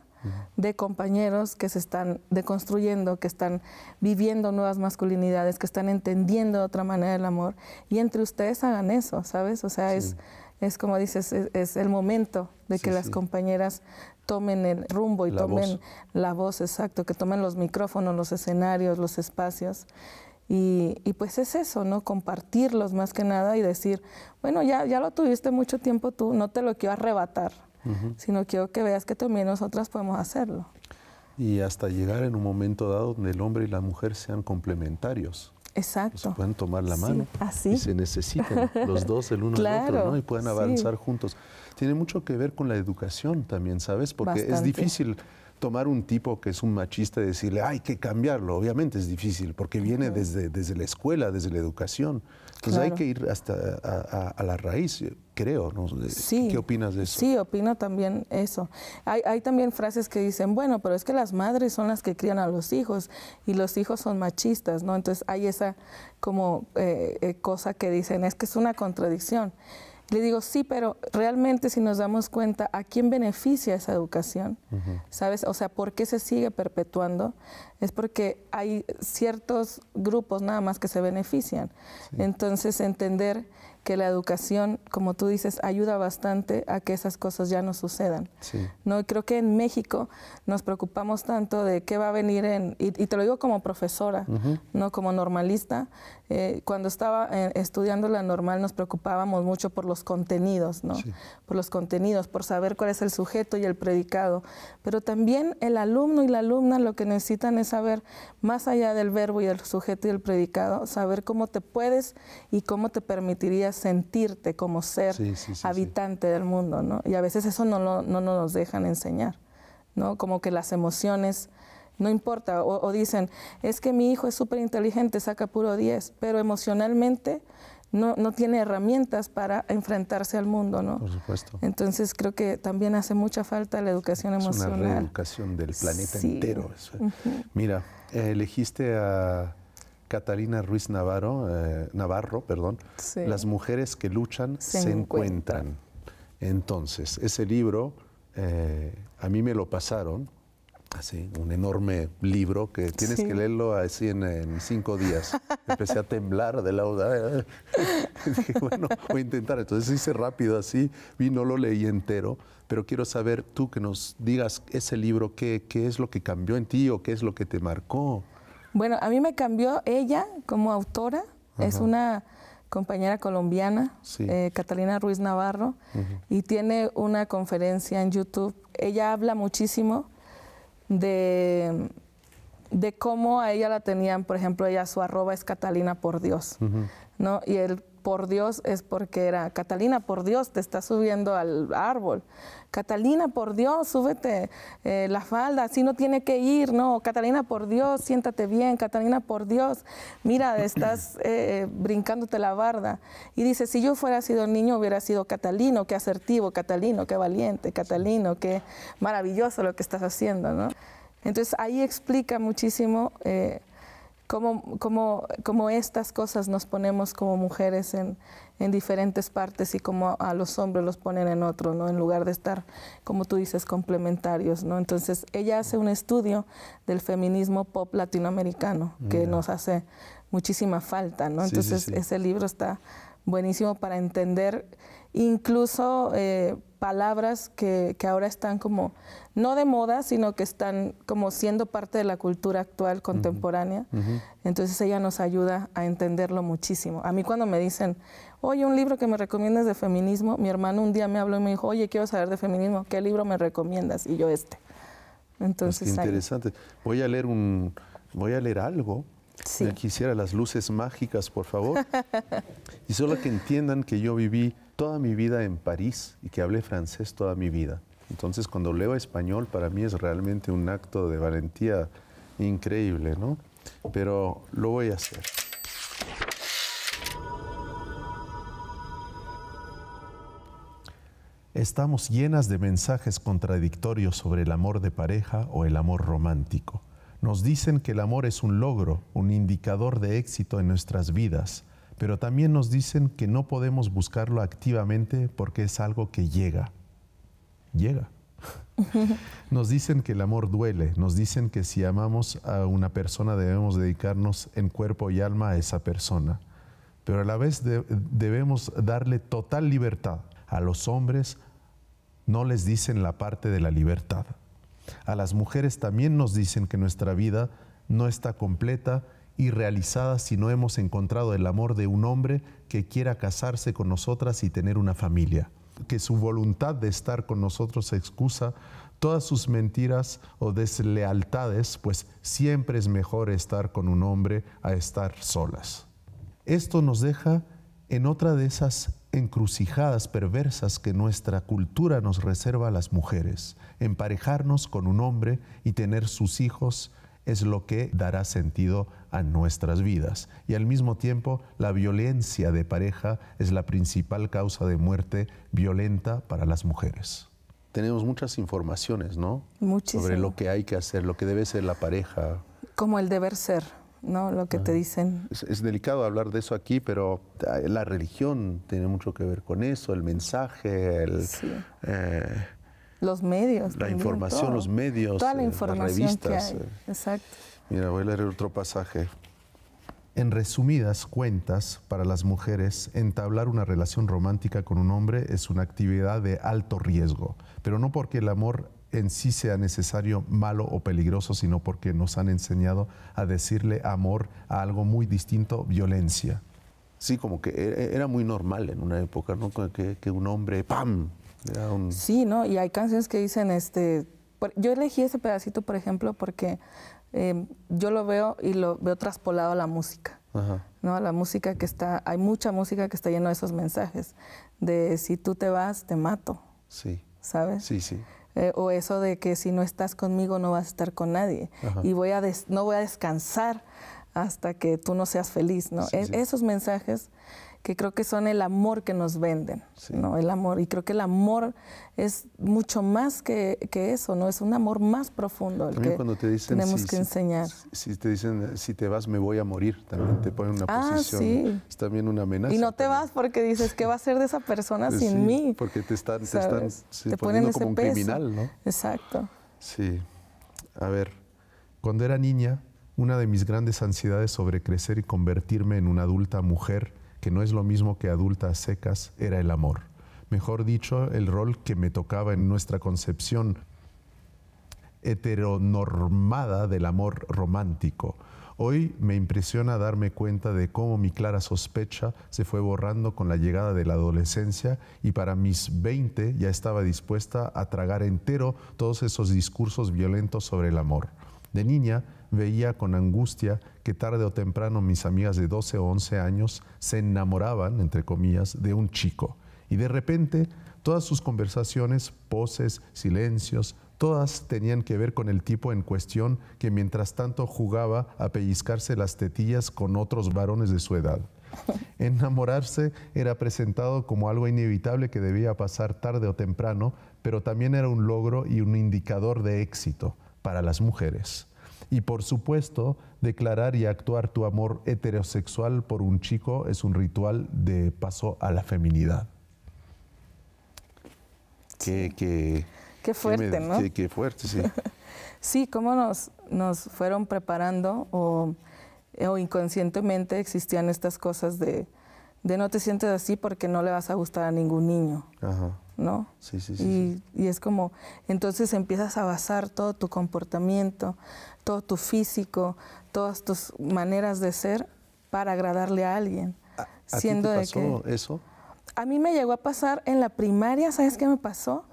B: de compañeros que se están deconstruyendo, que están viviendo nuevas masculinidades, que están entendiendo de otra manera el amor. Y entre ustedes hagan eso, ¿sabes? O sea, es, es como dices, es, el momento de que las compañeras tomen el rumbo y tomen la voz, exacto, que tomen los micrófonos, los escenarios, los espacios. Y, y, pues es eso, ¿no? Compartirlos más que nada y decir, bueno, ya, ya lo tuviste mucho tiempo tú, no te lo quiero arrebatar sino quiero que veas que también nosotras podemos hacerlo.
A: Y hasta llegar en un momento dado donde el hombre y la mujer sean complementarios. Exacto. Se pues, pueden tomar la mano. así. se necesitan los dos, el uno al otro, ¿no? Y pueden avanzar juntos. Tiene mucho que ver con la educación también, ¿sabes? Porque es difícil tomar un tipo que es un machista y decirle, hay que cambiarlo, obviamente es difícil, porque viene desde, desde la escuela, desde la educación. Entonces hay que ir hasta a, la raíz, creo. ¿no? ¿Qué opinas de eso?
B: Sí, opino también eso. Hay, también frases que dicen, bueno, pero es que las madres son las que crían a los hijos y los hijos son machistas, ¿no? Entonces hay esa como eh, eh, cosa que dicen, es que es una contradicción. Le digo, sí, pero realmente si nos damos cuenta, ¿a quién beneficia esa educación? ¿Sabes? O sea, ¿por qué se sigue perpetuando? Es porque hay ciertos grupos nada más que se benefician. Entonces, entender que la educación, como tú dices, ayuda bastante a que esas cosas ya no sucedan. ¿no? creo que en México nos preocupamos tanto de qué va a venir en, y, te lo digo como profesora, no como normalista, eh, cuando estaba eh, estudiando la normal nos preocupábamos mucho por los contenidos, ¿no? Por los contenidos, por saber cuál es el sujeto y el predicado. Pero también el alumno y la alumna lo que necesitan es saber, más allá del verbo y del sujeto y el predicado, saber cómo te puedes y cómo te permitiría sentirte como ser habitante del mundo, ¿no? Y a veces eso no, lo, no nos dejan enseñar, ¿no? Como que las emociones no importa, o, dicen, es que mi hijo es súper inteligente, saca puro 10, pero emocionalmente no, tiene herramientas para enfrentarse al mundo, ¿no? Por supuesto. Entonces creo que también hace mucha falta la educación es Una reeducación
A: del planeta entero. Mira, elegiste a Catalina Ruiz Navarro, eh, Navarro, perdón. Las mujeres que luchan se, encuentran. Entonces, ese libro eh, a mí me lo pasaron Así, un enorme libro que tienes que leerlo así en, cinco días. Empecé a temblar de la [laughs] Dije, bueno, voy a intentar. Entonces hice rápido así, vi, no lo leí entero, pero quiero saber tú que nos digas ese libro, qué, qué es lo que cambió en ti o qué es lo que te marcó.
B: Bueno, a mí me cambió ella como autora. Es una compañera colombiana, eh, Catalina Ruiz Navarro, y tiene una conferencia en YouTube. Ella habla muchísimo de, de cómo a ella la tenían, por ejemplo, ella su arroba es Catalina por Dios, ¿no? Y el por Dios es porque era, Catalina, por Dios te estás subiendo al árbol. Catalina, por Dios, súbete eh, la falda, si no tiene que ir, no. Catalina, por Dios, siéntate bien. Catalina, por Dios, mira, [clears throat] estás eh, eh, brincándote la barda. Y dice, si yo fuera sido niño, hubiera sido Catalino, qué asertivo, Catalino, qué valiente, Catalino, qué maravilloso lo que estás haciendo, ¿no? Entonces ahí explica muchísimo cómo, cómo, estas cosas nos ponemos como mujeres en, en diferentes partes y como a los hombres los ponen en otro, ¿no? En lugar de estar, como tú dices, complementarios, ¿no? Entonces, ella hace un estudio del feminismo pop latinoamericano que nos hace muchísima falta, ¿no? Entonces, ese libro está buenísimo para entender incluso eh, palabras que, que, ahora están como, no de moda, sino que están como siendo parte de la cultura actual contemporánea. Entonces ella nos ayuda a entenderlo muchísimo. A mí cuando me dicen, oye, un libro que me recomiendas de feminismo, mi hermano un día me habló y me dijo, oye, quiero saber de feminismo, ¿qué libro me recomiendas? Y yo este. Pues Entonces...
A: interesante. Voy a leer un... Voy a leer algo Sí. quisiera las luces mágicas, por favor. [laughs] y solo que entiendan que yo viví toda mi vida en París y que hablé francés toda mi vida. Entonces, cuando leo español, para mí es realmente un acto de valentía increíble, ¿no? Pero lo voy a hacer. Estamos llenas de mensajes contradictorios sobre el amor de pareja o el amor romántico. Nos dicen que el amor es un logro, un indicador de éxito en nuestras vidas, pero también nos dicen que no podemos buscarlo activamente porque es algo que llega. Llega. [laughs] Nos dicen que el amor duele, nos dicen que si amamos a una persona debemos dedicarnos en cuerpo y alma a esa persona, pero a la vez debemos darle total libertad. A los hombres no les dicen la parte de la libertad, a las mujeres también nos dicen que nuestra vida no está completa y realizada si no hemos encontrado el amor de un hombre que quiera casarse con nosotras y tener una familia. Que su voluntad de estar con nosotros excusa todas sus mentiras o deslealtades, pues siempre es mejor estar con un hombre a estar solas. Esto nos deja en otra de esas encrucijadas perversas que nuestra cultura nos reserva a las mujeres, emparejarnos con un hombre y tener sus hijos es lo que dará sentido a nuestras vidas. Y al mismo tiempo, la violencia de pareja es la principal causa de muerte violenta para las mujeres. Tenemos muchas informaciones, ¿no? Muchísimo. Sobre lo que hay que hacer, lo que debe ser la pareja.
B: Como el deber ser, ¿no? Lo que te dicen.
A: Es, delicado hablar de eso aquí, pero ah, la religión tiene mucho que ver con eso, el mensaje, el... Eh,
B: los medios. La información, los
A: medios. Toda la eh, información. Que hay. Eh. Exacto. Mira, voy a leer otro pasaje. En resumidas cuentas, para las mujeres, entablar una relación romántica con un hombre es una actividad de alto riesgo, pero no porque el amor en sí sea necesario, malo o peligroso, sino porque nos han enseñado a decirle amor a algo muy distinto, violencia. Sí, como que e-, e-, era muy normal en una época, ¿no? que un hombre, ¡pam!, Sí,
B: ¿no? Y hay canciones que dicen, este, yo elegí ese pedacito, por ejemplo, porque em, yo lo veo y lo veo traspolado a la música. La música que está, hay mucha música que está lleno de esos mensajes, de si tú te vas, te mato. Sí. ¿Sabes? Sí, sí. Eh, o eso de que si no estás conmigo no vas a estar con nadie y voy a no voy a descansar hasta que tú no seas feliz, ¿no? E, esos mensajes que creo que son el amor que nos venden, El amor. Y creo que el amor es mucho más que, eso, ¿no? Es un amor más profundo el también que cuando te dicen, tenemos que enseñar.
A: Si, si, te dicen, si te vas, me voy a morir, también te ponen una ah, posición. Sí. Es también una amenaza. Y no
B: te vas porque dices, ¿qué va a ser de esa persona pues sin mí?
A: Porque te están, te ponen como un criminal, ¿no?
B: Exacto.
A: Sí. A ver, cuando era niña, una de mis grandes ansiedades sobre crecer y convertirme en una adulta mujer que no es lo mismo que adultas secas, era el amor. Mejor dicho, el rol que me tocaba en nuestra concepción heteronormada del amor romántico. Hoy me impresiona darme cuenta de cómo mi clara sospecha se fue borrando con la llegada de la adolescencia y para mis 20 ya estaba dispuesta a tragar entero todos esos discursos violentos sobre el amor. De niña veía con angustia que tarde o temprano mis amigas de 12 o 11 años se enamoraban, entre comillas, de un chico. Y de repente todas sus conversaciones, poses, silencios, todas tenían que ver con el tipo en cuestión que mientras tanto jugaba a pellizcarse las tetillas con otros varones de su edad. [laughs] Enamorarse era presentado como algo inevitable que debía pasar tarde o temprano, pero también era un logro y un indicador de éxito para las mujeres. Y por supuesto, declarar y actuar tu amor heterosexual por un chico es un ritual de paso a la feminidad. Qué, fuerte, ¿no? Qué, qué, fuerte, sí.
B: [laughs] sí, cómo nos, nos fueron preparando o, o inconscientemente existían estas cosas de, de no te sientes así porque no le vas a gustar a ningún niño. Ajá. ¿no? Sí, sí, sí, y, es como, entonces empiezas a basar todo tu comportamiento, todo tu físico, todas tus maneras de ser para agradarle a alguien.
A: ¿A, siendo eso?
B: A mí me llegó a pasar en la primaria, ¿sabes qué me pasó?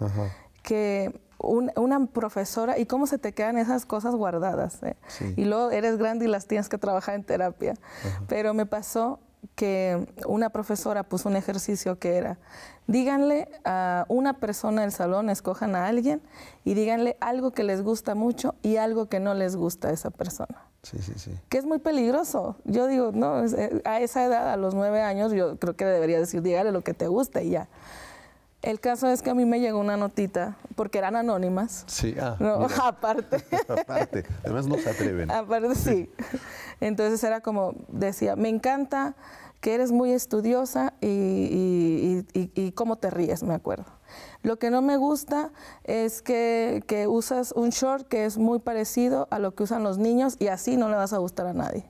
B: Que una profesora, y cómo se te quedan esas cosas guardadas. Eh? Y luego eres grande y las tienes que trabajar en terapia. Pero me pasó que una profesora puso un ejercicio que era, díganle a una persona del salón, escojan a alguien y díganle algo que les gusta mucho y algo que no les gusta a esa persona. Sí, sí, sí. Que es muy peligroso. Yo digo, no, eh, a esa edad, a los nueve años, yo creo que debería decir, díganle lo que te gusta y ya. El caso es que a mí me llegó una notita, porque eran anónimas.
A: Sí, ah, [laughs] aparte. [laughs] aparte, además no se atreven.
B: Aparte, sí. Entonces era como, decía, me encanta que eres muy estudiosa y, cómo te ríes, me acuerdo. Lo que no me gusta es que, usas un short que es muy parecido a lo que usan los niños y así no le vas a gustar a nadie.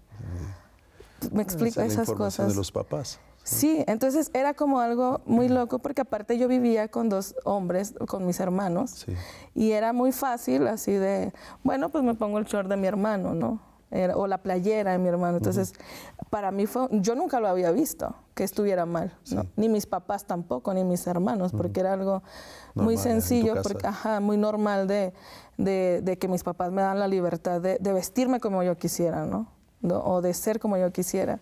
A: Me explico esas cosas. de los papás.
B: Sí, entonces era como algo muy loco porque aparte yo vivía con dos hombres, con mis hermanos, y era muy fácil así de, bueno, pues me pongo el short de mi hermano, ¿no? o la playera de mi hermano. Entonces, para mí fue, yo nunca lo había visto que estuviera mal, ni mis papás tampoco, ni mis hermanos, porque era algo muy sencillo, porque, ajá, muy normal de, que mis papás me dan la libertad de vestirme como yo quisiera, ¿no? o de ser como yo quisiera.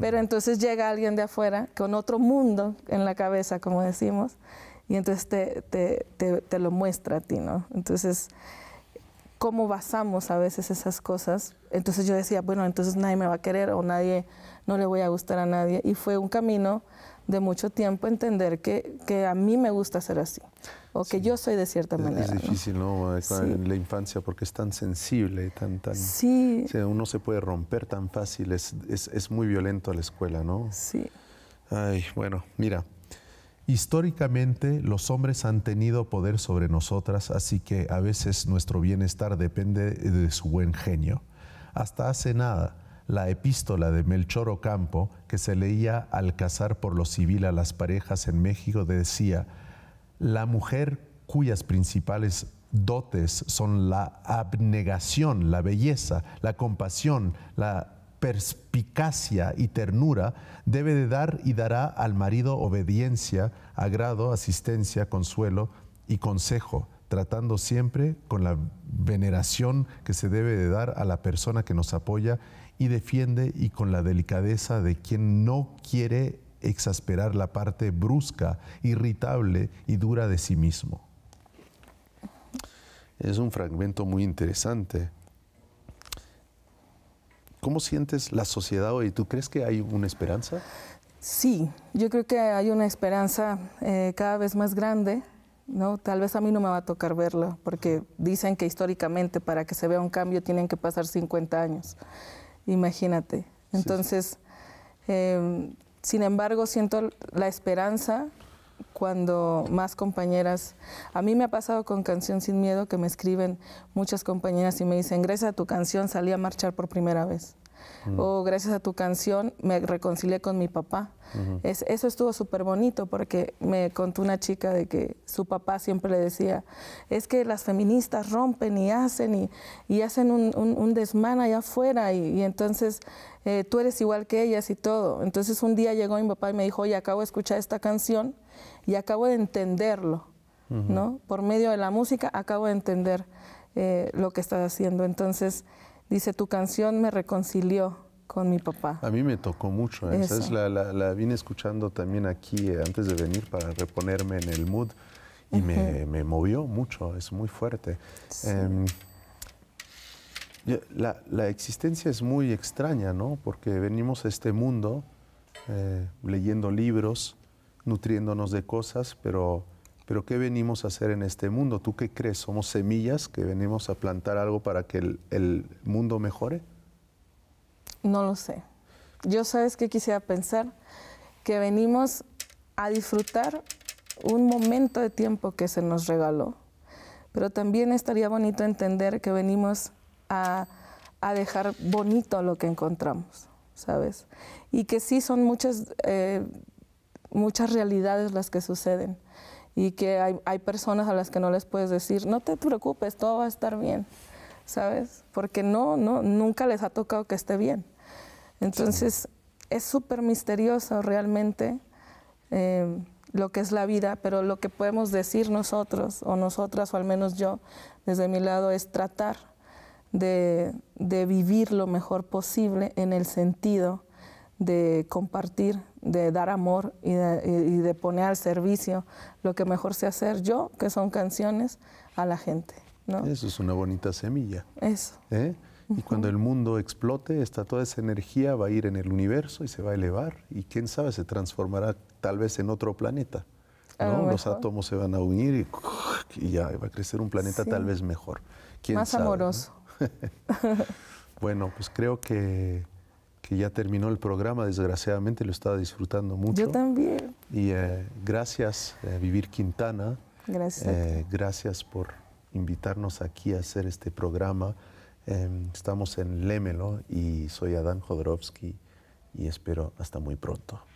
B: Pero entonces llega alguien de afuera con otro mundo en la cabeza, como decimos, y entonces te, te lo muestra a ti, ¿no? Entonces, ¿cómo basamos a veces esas cosas? Entonces yo decía, bueno, entonces nadie me va a querer o nadie, no le voy a gustar a nadie. Y fue un camino de mucho tiempo entender que, que a mí me gusta ser así o que yo soy de cierta manera.
A: Es difícil, ¿no? En la infancia porque es tan sensible, tan, tan... Sí. uno se puede romper tan fácil, es, es, es muy violento a la escuela, ¿no? Sí. Ay, bueno, mira, Históricamente los hombres han tenido poder sobre nosotras, así que a veces nuestro bienestar depende de su buen genio. Hasta hace nada, la epístola de Melchor Ocampo, que se leía al cazar por lo civil a las parejas en México, decía, la mujer cuyas principales dotes son la abnegación, la belleza, la compasión, la perspicacia y ternura, debe de dar y dará al marido obediencia, agrado, asistencia, consuelo y consejo, tratando siempre con la veneración que se debe de dar a la persona que nos apoya y defiende y con la delicadeza de quien no quiere exasperar la parte brusca, irritable y dura de sí mismo. Es un fragmento muy interesante. ¿Cómo sientes la sociedad hoy? ¿Tú crees que hay una esperanza? Sí,
B: yo creo que hay una esperanza eh, cada vez más grande. ¿no? Tal vez a mí no me va a tocar verla, porque dicen que históricamente para que se vea un cambio tienen que pasar 50 años imagínate. Entonces, em, sin embargo, siento la esperanza cuando más compañeras, a mí me ha pasado con Canción Sin Miedo que me escriben muchas compañeras y me dicen, ingresa a tu canción salí a marchar por primera vez. Mm. o gracias a tu canción me reconcilié con mi papá. eso estuvo súper bonito porque me contó una chica de que su papá siempre le decía, es que las feministas rompen y hacen y, hacen un, un, allá afuera y, entonces eh, tú eres igual que ellas y todo. Entonces un día llegó mi papá y me dijo, oye, acabo de escuchar esta canción y acabo de entenderlo, ¿no? Por medio de la música acabo de entender eh, lo que estás haciendo. Entonces Dice, tu canción me reconcilió con mi papá.
A: A mí me tocó mucho, ¿eh? La, la, vine escuchando también aquí eh, antes de venir para reponerme en el mood y me, movió mucho, es muy fuerte. Em, la, la, existencia es muy extraña, ¿no? Porque venimos a este mundo eh, leyendo libros, nutriéndonos de cosas, pero pero ¿qué venimos a hacer en este mundo? ¿Tú qué crees? ¿Somos semillas que venimos a plantar algo para que el, mundo mejore?
B: No lo sé. Yo sabes que quisiera pensar que venimos a disfrutar un momento de tiempo que se nos regaló, pero también estaría bonito entender que venimos a, dejar bonito lo que encontramos, ¿sabes? Y que sí son muchas, eh, muchas realidades las que suceden, y que hay, personas a las que no les puedes decir, no te preocupes, todo va a estar bien, ¿sabes? Porque no, no, nunca les ha tocado que esté bien. Entonces, es súper misterioso realmente eh, lo que es la vida, pero lo que podemos decir nosotros, o nosotras, o al menos yo, desde mi lado, es tratar de, de vivir lo mejor posible en el sentido de compartir, de dar amor y de, poner al servicio lo que mejor sé hacer yo, que son canciones, a la gente. ¿no?
A: Eso es una bonita semilla. Eso. ¿Eh? Y cuando el mundo explote, esta, toda esa energía va a ir en el universo y se va a elevar. Y quién sabe, se transformará tal vez en otro planeta. Los átomos se van a unir y, ya va a crecer un planeta tal vez mejor. Más amoroso. [laughs] bueno, pues creo que que ya terminó el programa, desgraciadamente lo estaba disfrutando mucho. Yo
B: también.
A: Y eh, gracias, eh, Vivir Quintana.
B: Gracias. Eh,
A: gracias por invitarnos aquí a hacer este programa. Em, estamos en Lémelo y soy Adán Jodorowsky y espero hasta muy pronto.